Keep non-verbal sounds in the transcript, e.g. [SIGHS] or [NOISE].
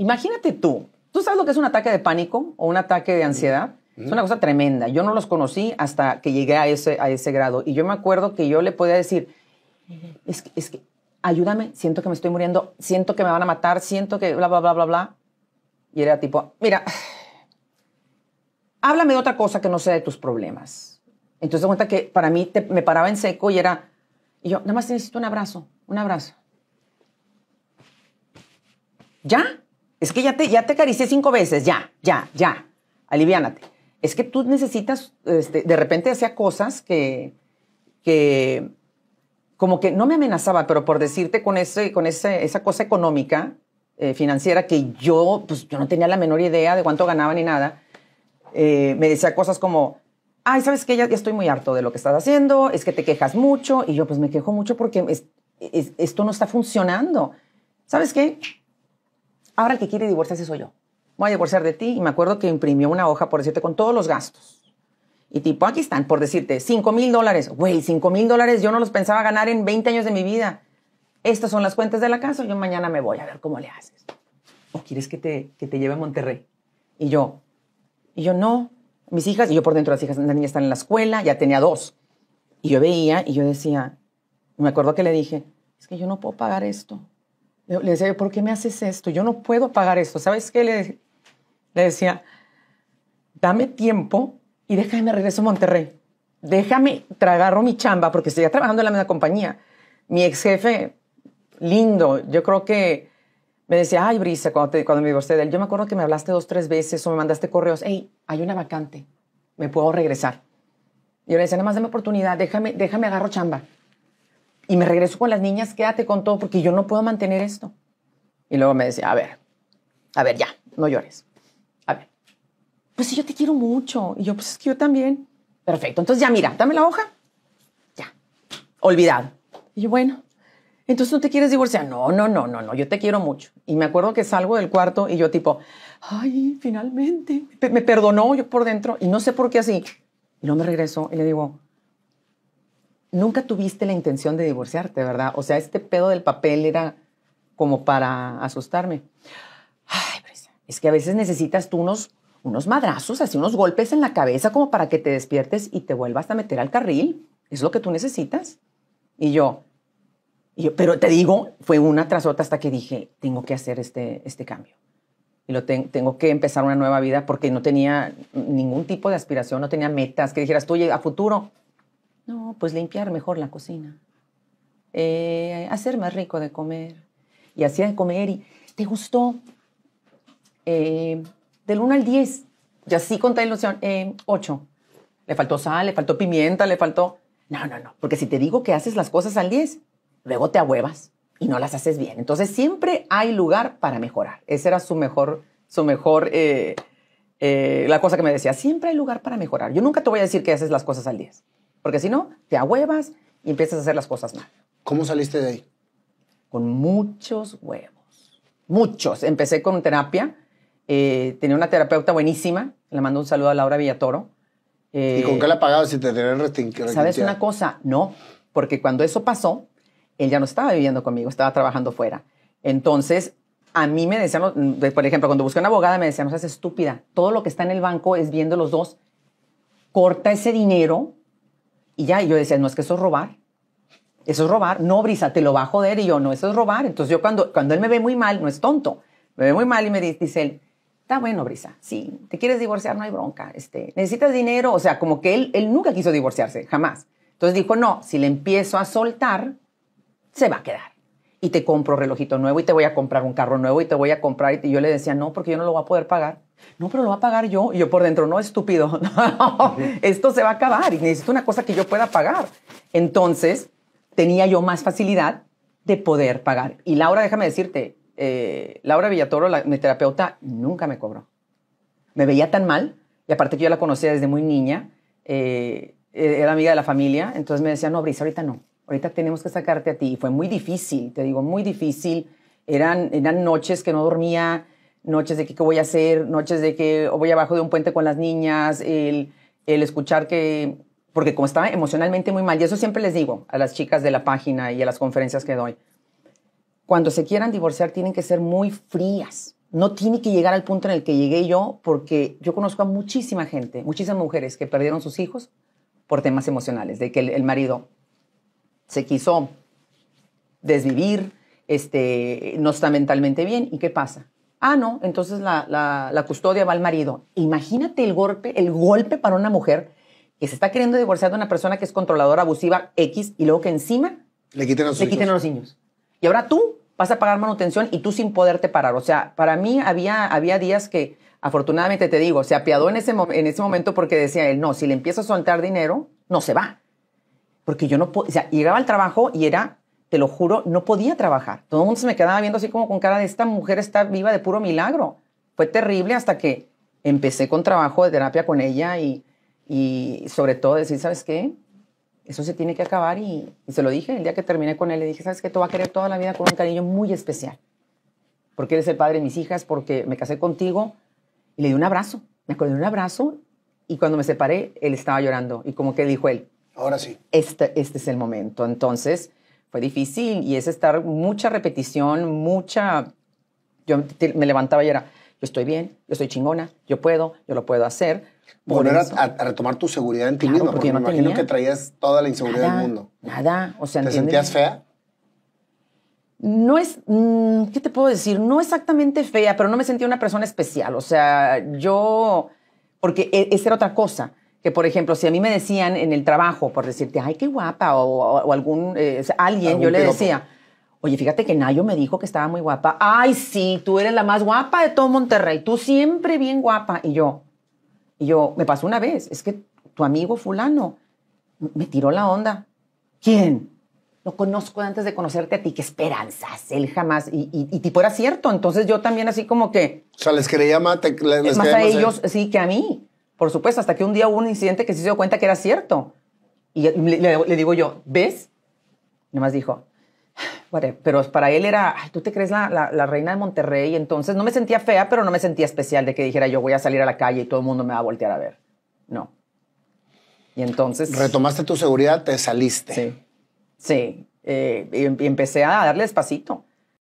Imagínate tú, ¿tú sabes lo que es un ataque de pánico o un ataque de ansiedad? Es una cosa tremenda. Yo no los conocí hasta que llegué a ese, a ese grado. Y yo me acuerdo que yo le podía decir, es que, es que, ayúdame, siento que me estoy muriendo, siento que me van a matar, siento que bla, bla, bla, bla, bla. Y era tipo, mira, [SIGHS] háblame de otra cosa que no sea de tus problemas. Entonces, cuenta que para mí me paraba en seco y era, y yo, nada más necesito un abrazo, un abrazo. ¿Ya? Es que ya te, ya te acaricié cinco veces, ya, ya, ya. Aliviánate. Es que tú necesitas, este, de repente hacía cosas que, que, como que no me amenazaba, pero por decirte con, ese, con esa cosa económica, eh, financiera, que yo, pues, yo no tenía la menor idea de cuánto ganaba ni nada, eh, me decía cosas como, ay, ¿sabes qué? Ya, estoy muy harto de lo que estás haciendo, es que te quejas mucho, y yo pues me quejo mucho porque esto no está funcionando. ¿Sabes qué? Ahora el que quiere divorciarse soy yo. Voy a divorciar de ti. Y me acuerdo que imprimió una hoja, por decirte, con todos los gastos. Y tipo, aquí están, por decirte, 5 mil dólares. Güey, 5 mil dólares yo no los pensaba ganar en 20 años de mi vida. Estas son las cuentas de la casa. Yo mañana me voy a ver cómo le haces. ¿O quieres que te, que te lleve a Monterrey? Y yo, y yo no. Mis hijas, y yo por dentro las hijas, las niñas están en la escuela, ya tenía dos. Y yo veía y yo decía, me acuerdo que le dije, es que yo no puedo pagar esto. Le decía ¿por qué me haces esto? Yo no puedo pagar esto. ¿Sabes qué? Le, le decía, dame tiempo y déjame regreso a Monterrey. Déjame agarro mi chamba, porque estoy trabajando en la misma compañía. Mi ex jefe, lindo, yo creo que me decía, ay, Brisa, cuando, me divorcié de él, yo me acuerdo que me hablaste dos, tres veces o me mandaste correos, hey, hay una vacante, me puedo regresar. yo le decía, nada más dame oportunidad, déjame, déjame agarro chamba y me regreso con las niñas, quédate con todo porque yo no puedo mantener esto. Y luego me decía, a ver, a ver, ya, no llores. A ver, pues si yo te quiero mucho. Y yo, pues es que yo también. Perfecto, entonces ya mira, dame la hoja. Ya, olvidado. Y yo, bueno, entonces no te quieres divorciar. No, no, no, no, no, yo te quiero mucho. Y me acuerdo que salgo del cuarto y yo tipo, ay, finalmente, me perdonó yo por dentro y no sé por qué así. Y luego me regreso y le digo, nunca tuviste la intención de divorciarte, ¿verdad? O sea, este pedo del papel era como para asustarme. Ay, pues, es que a veces necesitas tú unos, unos madrazos, así unos golpes en la cabeza como para que te despiertes y te vuelvas a meter al carril. Es lo que tú necesitas. Y yo, pero te digo, fue una tras otra hasta que dije, tengo que hacer este, este cambio. Y lo tengo que empezar una nueva vida porque no tenía ningún tipo de aspiración, no tenía metas que dijeras, tú, oye, a futuro, no, pues limpiar mejor la cocina. Eh, hacer más rico de comer. Y así de comer y te gustó. Eh, del 1 al 10, y así con tal ilusión, 8. Eh, le faltó sal, le faltó pimienta, le faltó... No, no, no, porque si te digo que haces las cosas al 10, luego te abuevas y no las haces bien. Entonces siempre hay lugar para mejorar. Esa era su mejor, su mejor, la cosa que me decía, siempre hay lugar para mejorar. Yo nunca te voy a decir que haces las cosas al 10. Porque si no, te ahuevas y empiezas a hacer las cosas mal. ¿Cómo saliste de ahí? Con muchos huevos. Muchos. Empecé con terapia. Eh, tenía una terapeuta buenísima. Le mando un saludo a Laura Villatoro. Eh, ¿Y con qué la pagaba si te tenían restringido? ¿Sabes una cosa? No, porque cuando eso pasó, él ya no estaba viviendo conmigo, estaba trabajando fuera. Entonces, a mí me decían, por ejemplo, cuando busqué una abogada, me decían, no seas estúpida, todo lo que está en el banco es viendo los dos, corta ese dinero y ya, y yo decía, no, es que eso es robar. Eso es robar. No, Brisa, te lo va a joder. Y yo, no, eso es robar. Entonces yo cuando, cuando él me ve muy mal, no es tonto, me ve muy mal y me dice él, está bueno, Brisa, sí, te quieres divorciar, no hay bronca. Este, Necesitas dinero. O sea, como que él, él nunca quiso divorciarse, jamás. Entonces dijo, no, si le empiezo a soltar, se va a quedar y te compro relojito nuevo y te voy a comprar un carro nuevo y te voy a comprar. Y, yo le decía, no, porque yo no lo voy a poder pagar. No, pero lo va a pagar yo. Y yo por dentro, no, estúpido. [LAUGHS] esto se va a acabar y necesito una cosa que yo pueda pagar. Entonces, tenía yo más facilidad de poder pagar. Y Laura, déjame decirte, eh, Laura Villatoro, mi terapeuta, nunca me cobró. Me veía tan mal, y aparte que yo la conocía desde muy niña, eh, e, era amiga de la familia, entonces me decía, no, Brisa, ahorita no ahorita tenemos que sacarte a ti. fue muy difícil, te digo, muy difícil. Eran, eran noches que no dormía, noches de qué voy a hacer, noches de que voy abajo de un puente con las niñas, el, el escuchar que, porque como estaba emocionalmente muy mal, y eso siempre les digo a las chicas de la página y a las conferencias que doy, cuando se quieran divorciar tienen que ser muy frías. No tiene que llegar al punto en el que llegué yo, porque yo conozco a muchísima gente, muchísimas mujeres que perdieron sus hijos por temas emocionales, de que el marido se quiso desvivir, este, no está mentalmente bien, ¿y qué pasa? Ah, no, entonces la, custodia va al marido. Imagínate el golpe, el golpe para una mujer que se está queriendo divorciar de una persona que es controladora, abusiva, X, y luego que encima le quiten, los, a los niños. Y ahora tú vas a pagar manutención y tú sin poderte parar. O sea, para mí había, había días que, afortunadamente te digo, se apiadó en ese, en ese momento porque decía él, no, si le empieza a soltar dinero, no se va porque yo no podía, o sea, llegaba al trabajo y era, te lo juro, no podía trabajar. Todo el mundo se me quedaba viendo así como con cara de esta mujer está viva de puro milagro. Fue terrible hasta que empecé con trabajo de terapia con ella y, y sobre todo decir, ¿sabes qué? Eso se tiene que acabar y, se lo dije el día que terminé con él, le dije, ¿sabes qué? Te voy a querer toda la vida con un cariño muy especial. Porque eres el padre de mis hijas, porque me casé contigo y le di un abrazo. Me acordé de un abrazo y cuando me separé, él estaba llorando y como que dijo él, Ahora sí. Este, este es el momento. Entonces, fue difícil y es estar mucha repetición, mucha... Yo me levantaba y era, yo estoy bien, yo estoy chingona, yo puedo, yo lo puedo hacer. Volver a, retomar tu seguridad en ti mismo porque, me imagino que traías toda la inseguridad del mundo. Nada, o sea... ¿Te sentías fea? No es, mm, ¿qué te puedo decir? No exactamente fea, pero no me sentía una persona especial. O sea, yo, porque e, esa era otra cosa que por ejemplo, si a mí me decían en el trabajo, por decirte, ay, qué guapa, o, algún, eh, alguien, yo le decía, oye, fíjate que Nayo me dijo que estaba muy guapa, ay, sí, tú eres la más guapa de todo Monterrey, tú siempre bien guapa, y yo, y yo, me pasó una vez, es que tu amigo fulano me tiró la onda. ¿Quién? Lo conozco antes de conocerte a ti, qué esperanzas, él jamás, y, y, tipo era cierto, entonces yo también así como que... O sea, les creía más, más a ellos, sí, que a mí. Por supuesto, hasta que un día hubo un incidente que se dio cuenta que era cierto. Y le, digo yo, ¿ves? Nomás dijo, pero para él era, tú te crees la, la, reina de Monterrey, entonces no me sentía fea, pero no me sentía especial de que dijera yo voy a salir a la calle y todo el mundo me va a voltear a ver. No. Y entonces... Retomaste tu seguridad, te saliste. Sí. Sí. Eh, y empecé a darle despacito.